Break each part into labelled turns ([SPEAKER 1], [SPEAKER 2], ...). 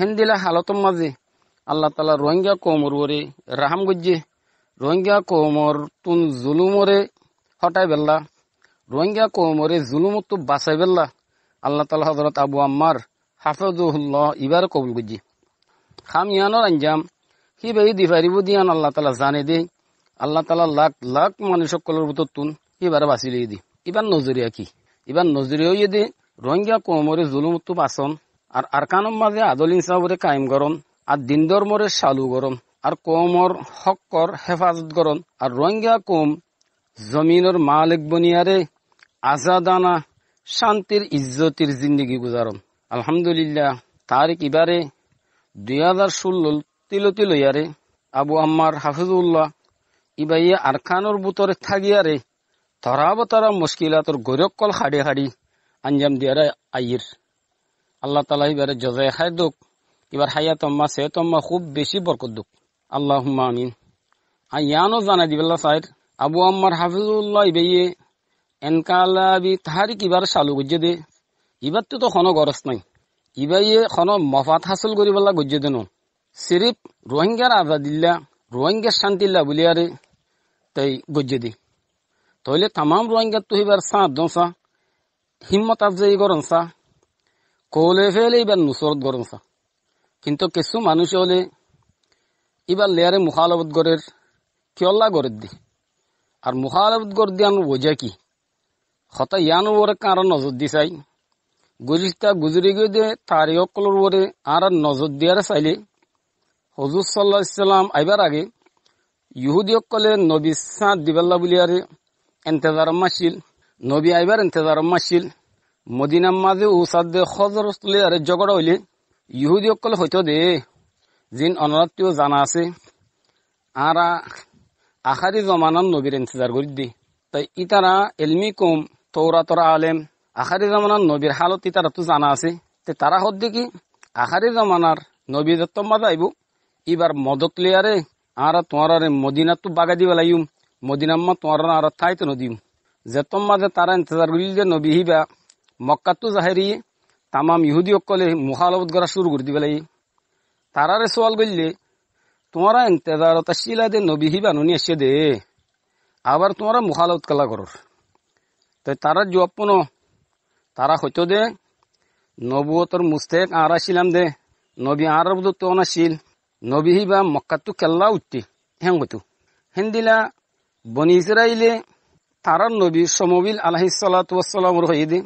[SPEAKER 1] হেন্দিলা হালত মাঝে আল্লাহ তালা রোহিঙ্গা কৌমর ওরে রাহাম গজ্জে রোহিঙ্গা কৌমর তুন জুলুমরে হটাই বেল্লা রোহিঙ্গা কৌমরে জুলুমতো বাসাই বেল্লা আল্লাহ তালা হজরত আবু আম্মার হাফেজুল্লাহ ইবার কবুল গজ্জি ইয়ানোর আঞ্জাম সি বেই দিফারিব দিয়ান আল্লাহ তালা জানে দে আল্লাহ তালা লাখ লাখ মানুষ সকলের ভিতর তুন সিবারে বাঁচিলে দি ইবার নজরিয়া কি ইবার নজরিয়া ইয়ে দে রোহিঙ্গা কৌমরে জুলুমতো বাসন আর আরকানম মাঝে আদলিং ইনসাফরে কায়েম করন আর দিন ধর্মরে চালু করন আর কৌমর হকর হেফাজত করন আর রোহিঙ্গা কোম জমিনের মালিক বনিয়ারে আজাদানা শান্তির ইজ্জতির জিন্দগি গুজারন আলহামদুলিল্লাহ তার কিবারে দুই হাজার ষোলো তিলতি লইয়ারে আবু আম্মার হাফিজুল্লাহ ইবাইয়ে আরখানোর বুতরে থাকিয়ারে তরাব মুশকিলাতর গৈরকল হাড়ি হাড়ি আঞ্জাম দিয়ারে আইয়ের আল্লাহ তালা এবারে জজায় হায় দুক এবার হাইয়া তম্মা সে তম্মা খুব বেশি বরকত দুক আল্লাহ আমিন আয়ানো জানা দিবেল্লা সাইড আবু আম্মার হাফিজুল্লাহ ইবেয়ে এনকালা বি তাহারি কিবার চালু গুজে দে ইবারতো তো কোনো গরজ নাই ইবাইয়ে কোনো মফাত হাসিল করিবলা গুজে দেন সিরিফ রোহিঙ্গার আজাদিল্লা রোহিঙ্গার শান্তিল্লা বুলিয়ারে তাই গুজে দি তাহলে তাম রোহিঙ্গার তো এবার সাঁ দোঁসা হিম্মত আফজাই গরম সা কৌলে ফেলে এবার নুসরত গরমসা কিন্তু কিছু মানুষ হলে এবার লেয়ারে মুখালবত গড়ের কিয়ল্লা গড়ের দি আর মুখালবত গড় দিয়ে আমি বোঝা কি হতা ইয়ান ওরে কারো নজর দি চাই গুজিস্তা গুজরি গিয়ে দিয়ে তার অকলর ওরে আর নজর দিয়ারে চাইলে হজুর সাল্লা ইসলাম আইবার আগে ইহুদি অকলে নবী সাঁত দিবাল্লা বলিয়ারে মাসিল নবী আইবার মাসিল মদিনার মাঝে উসাদে খজর তুলে আর জগড়া হইলে ইহুদি অকল হয়তো দে জিন অনরাত্মীয় জানা আছে আর আখারি জমানান নবীর ইন্তজার করি দি তাই ইতারা এলমি কম তৌরা তোরা আলেম আখারি জমানার নবীর হালত ইতারা তো জানা আছে তে তারা হদ্দি কি আখারি জমানার নবী দত্তম মাঝে আইব এবার মদক লিয়ারে আর তোমার আরে মদিনা তো বাগা দিবা লাইম মদিনাম্মা তোমার আর থাইতে নদীম যে তোমার তারা ইন্তজার করিল যে নবী হিবা মক্কাতু জাহেরি তামাম ইহুদিসকলে মুখালবত করা শুরু করে দিবে লাগে তারারে সোয়াল করলে তোমারা ইন্তেজারত আসিলা দে নবীহি বানুনি আসে দে আবার তোমরা মুখালত কালা করর তাই তারার জবাব পুনো তারা হইতো দে নবুতর মুস্তেক আর আসিলাম দে নবী আর তন আসিল নবীহি বা মক্কাতু কেল্লা উঠতি হ্যাং হইতো হেন্দিলা বনি ইসরাইলে তারার নবী সমবিল আলহিসাল্লাম হয়ে দে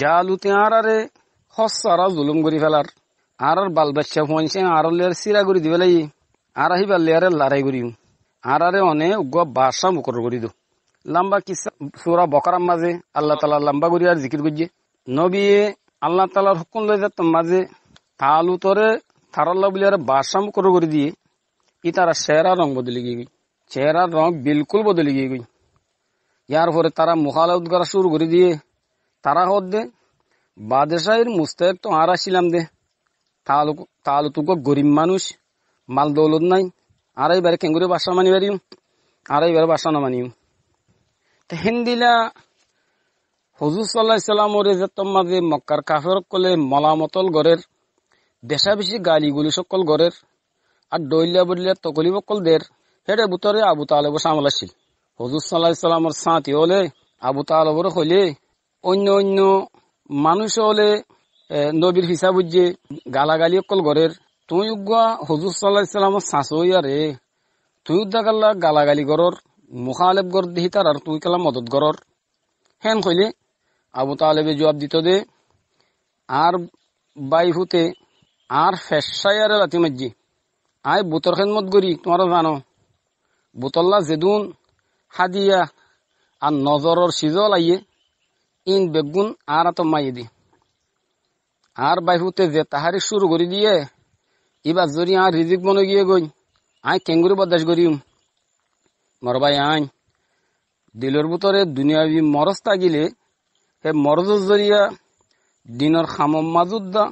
[SPEAKER 1] জালুতে আরারে হসারা জুলুম করি ফেলার আর আর বাল বাচ্চা পঞ্চে আর লেয়ার সিরা করে দিবে লাই আর আহিবার লেয়ারে লারাই করি আর আরে অনে উগ্র বাসা মুকর করি দো লম্বা কিসা সুরা বকরার মাঝে আল্লাহ তালা লম্বা করি আর জিকির করিয়ে নবী আল্লাহ তালার হুকুম লই যাত মাঝে তালু তরে থারাল্লা বলি আর বাসা মুকর করে দিয়ে ই তারা চেহারা রং বদলে গিয়ে গই চেহারা রং বিলকুল বদলে গিয়ে গই ইয়ার পরে তারা মুখালাউদ করা শুরু করে দিয়ে তারা দে বাদশাহীর মুস্তাক তো আর আসিলাম দে তাহলে তুকো গরিব মানুষ মাল দৌলত নাই আর এইবারে কেঙ্গুরি বাসা মানি পারিম আর এইবারে বাসা না মানিম তো হিন্দিলা হজুর সাল্লাহ সাল্লামরে যে তোমাদের মক্কার কাফের কলে মলামতল গড়ের বেসা বেশি গালিগুলি সকল গড়ের আর ডইলিয়া বলিয়া তকলি বকল দের হেডে বুতরে আবু তালেব সামলাছিল হজুর সাল্লাহ সাল্লামর সাঁতি হলে আবু তালেবর হইলে অন্য অন্য মানুষ হলে নবীর হিসাব যে গালাগালি অকল ঘরের তুই উগুয়া হজুর সাল্লাহ ইসলামর সাঁচইয়া রে তুই উদ্দাকাল্লা গালাগালি গরর মুখালেব গর দিহি তার আর তুই কালা মদত গরর হেন কইলে আবু তালেবে জবাব দিত দে আর হুতে আর ফেসাইয়ার লাতি মাজ্জি আই বুতর মত করি তোমার জানো বুতল্লা জেদুন হাদিয়া আর নজরর সিজল আইয়ে ইন বেগুন আর আত দি আর বাইহুতে যে তাহারি শুরু করি দিয়ে ইবার জরি আর রিজিক বনে গিয়ে গই আই কেঙ্গুরি বদাস করিম মর ভাই আই দিলর ভিতরে দুনিয়াবি মরস তাগিলে হে মরজ জরিয়া দিনর খামম মাজুদ্দা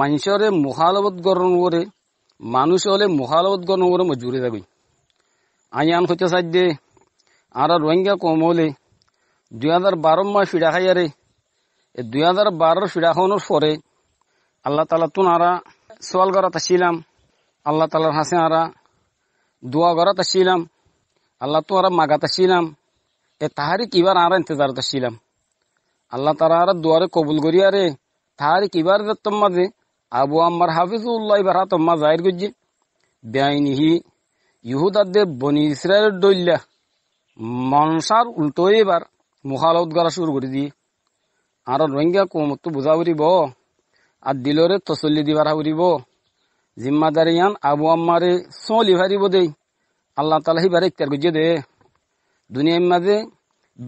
[SPEAKER 1] মানুষরে মুখালবত গরণ করে মানুষ হলে মুখালবত গরণ করে মজুরি যাবি আই আন হইতে সাইড দে আর রোহিঙ্গা কম হলে দুই হাজার বারো মাস ফিরা খাই আরে এই দুই হাজার বারোর ফিরা খাওয়ানোর পরে আল্লাহ তালা তুন আরা সোয়াল করা তাছিলাম আল্লাহ তালার হাসে আরা দোয়া করা তাছিলাম আল্লাহ তো আরা মাগা তাছিলাম এ তাহারি কিবার আরা ইন্তজার তাছিলাম আল্লাহ তারা আর দুয়ারে কবুল করি আরে তাহারি কিবার দত্তম মাঝে আবু আমার হাফিজ উল্লাহ ইবার হাতম্মা জাহির করছে ইহুদার দে বনি ইসরায়েলের দৈল্যা মনসার উল্টো এবার মুখালত করা শুরু করে দি আর রোহিঙ্গা তো বুঝা উড়িব আর দিলরে তসল্লি দিবার উড়িব আন আবু আম্মারে চলি ভারিব দেই আল্লাহ তালা হিবার ইত্যার গুজে দে দুনিয়ার মাঝে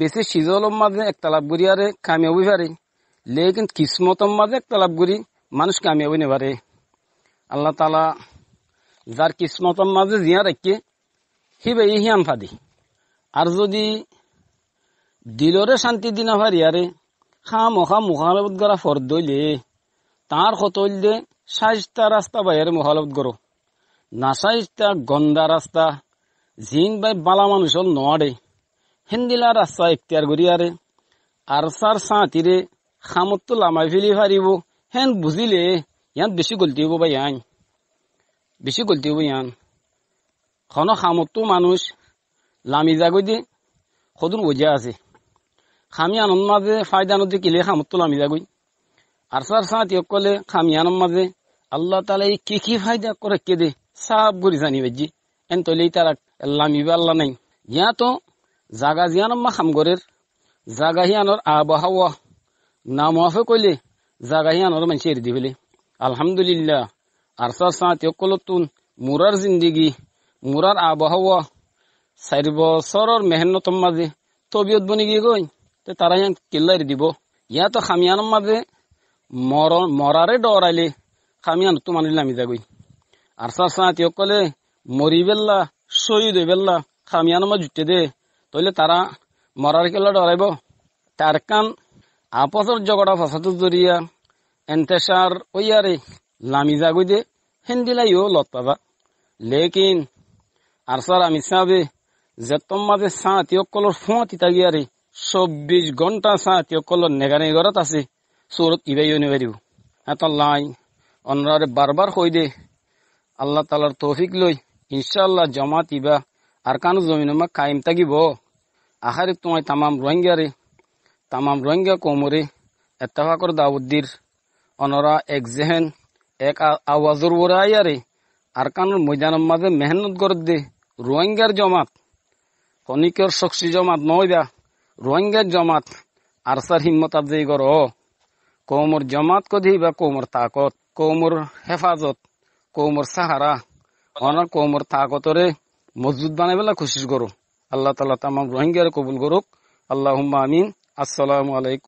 [SPEAKER 1] বেশি সিজলম মাঝে একতালাপ করি আরে কামিয়াবি পারে লেকিন কিসমতম মাঝে একতালাপ করি মানুষ কামিয়াবি নেবারে আল্লাহ তালা যার কিসমতম মাঝে জিয়া রাখে হিবে ইহিয়ান ফাদি আর যদি দিলৰে শান্তি দিনা ভাৰিয়াৰে খা অখা মুখালত গৰা ফৰ্দলিয়ে তাৰ সতল দে চাইজটা ৰাস্তা বাহিৰে মুখালত গৰ নাচাইজটা গন্দা ৰাস্তা জিন বাই বালা মানুহ নোৱাৰে সেন্দিলা ৰাস্তা এক্তিয়াৰ কৰি আৰে আৰ চাৰ চাহিৰে খামতটো লামাই ফেলি ফাৰিব হেন বুজিলে ইয়াত বেছি গলটি হ'ব বা ইয়ান বেছি গলটি হ'ব ইয়ান খন খামতটো মানুহ লামি যাগৈ দে সদন বজা আছে খামিয়ানোর মাঝে ফায়দানোর দিকে লেখা মতলা মিলা গই আর সার সাঁত কলে খামিয়ানোর মাঝে আল্লাহ তালা এই কি কি ফায়দা করে কেদে সাব করে জানি বেজি এন তৈলেই তারা আল্লাহ মিবা আল্লাহ নাই ইয়া তো জাগা জিয়ানোর মা খামগরের জাগা হিয়ানোর আবহাওয়া না মাফে কইলে জাগা হিয়ানোর মানুষের দি ফেলে আলহামদুলিল্লাহ আর সার সাঁত কলতুন মুরার জিন্দিগি মুরার আবহাওয়া চারি বছরের মেহনতর মাঝে তবিয়ত বনি গিয়ে গই তো তারা ইয়ান কিল্লারি দিব ইয়া তো খামিয়ানোর মাঝে মর মরারে ডরাইলে খামিয়ান তো মানি নামি যাগই আর সার সাঁতি কলে মরি বেল্লা শহীদ হয়ে বেল্লা খামিয়ানোর মাঝে জুটে দে তাহলে তারা মরার কিল্লা ডরাইব তার কান আপসর জগড়া ফসাতুর জরিয়া এন্তেসার ওইয়ারে লামি যাগই দে হেন্দিলাইও লত পাবা লেকিন আর সার আমি সাবে যে তোমাদের সাঁতি সকলের ফোঁ তিতা গিয়ারে চৌব্বিশ ঘণ্টা চাহ তিয়কলৰ নেগানি ঘৰত আছে চোৰত ইবাই নোৱাৰিব এটা লাই বাৰ বাৰ কৈ দে আল্লাহ তালাৰ তৌফিক লৈ ইনশাল্লাহ জমাত ইবা আৰকান জমিনমা কায়েম থাকিব আশাৰে তোমাৰ তামাম ৰোহিংগাৰে তামাম ৰোহিংগা কৌমৰে এত্তাফাকৰ দাউদ্দিৰ অনৰা এক জেহেন এক আৱাজৰ বৰাইয়াৰে কাণৰ মৈদানৰ মাজে মেহনত গঢ় দে ৰোহিংগাৰ জমাত কণিকৰ চক্সি জমাত নহয় রোহিঙ্গা জমাত আরসার হিম্মত আবজেই গর কৌমর জমাত কধি বা কৌমর তাকত কৌমর হেফাজত কৌমর সাহারা অনার কৌমর তাকতরে মজবুত বানাই বেলা খুশিস করো আল্লাহ তালা তাম রোহিঙ্গারে কবুল করুক আল্লাহ আমিন আসসালামু আলাইকুম